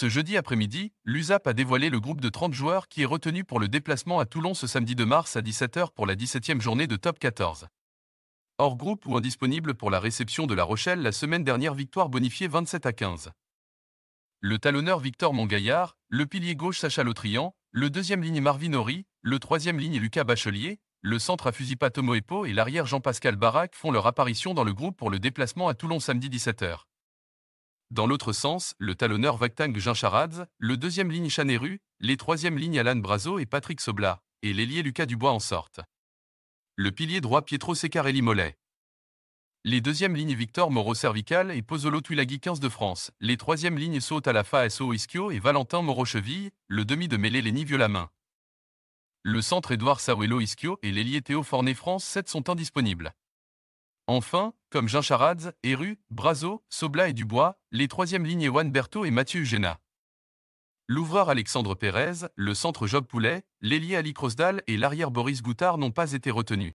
Ce jeudi après-midi, l'USAP a dévoilé le groupe de 30 joueurs qui est retenu pour le déplacement à Toulon ce samedi de mars à 17h pour la 17e journée de Top 14. Hors groupe ou indisponible pour la réception de La Rochelle la semaine dernière, victoire bonifiée 27 à 15. Le talonneur Victor Mongaillard, le pilier gauche Sacha Lotrian, le deuxième ligne Marvin Ori, le troisième ligne Lucas Bachelier, le centre à Fusipa Epo et l'arrière Jean-Pascal Barak font leur apparition dans le groupe pour le déplacement à Toulon samedi 17h. Dans l'autre sens, le talonneur Vaktang Gincharadze, le deuxième ligne Chaneru, les troisièmes lignes Alan Brazo et Patrick Sobla, et l'ailier Lucas Dubois en sortent. Le pilier droit Pietro Secarelli Mollet. Les deuxièmes lignes Victor Moreau Cervical et Pozzolo Tulagi 15 de France, les troisièmes lignes saute à la FASO Ischio et Valentin Moreau Cheville, le demi de mêlée Lenny violamin Le centre Édouard Saruello Ischio et l'ailier Théo Fornet France 7 sont indisponibles. Enfin, comme Jean Charades, Eru, Brazo, Sobla et Dubois, les troisièmes lignes Juan Berto et Mathieu Génat. L'ouvreur Alexandre Pérez, le centre Job Poulet, l'ailier Ali Crosdal et l'arrière Boris Goutard n'ont pas été retenus.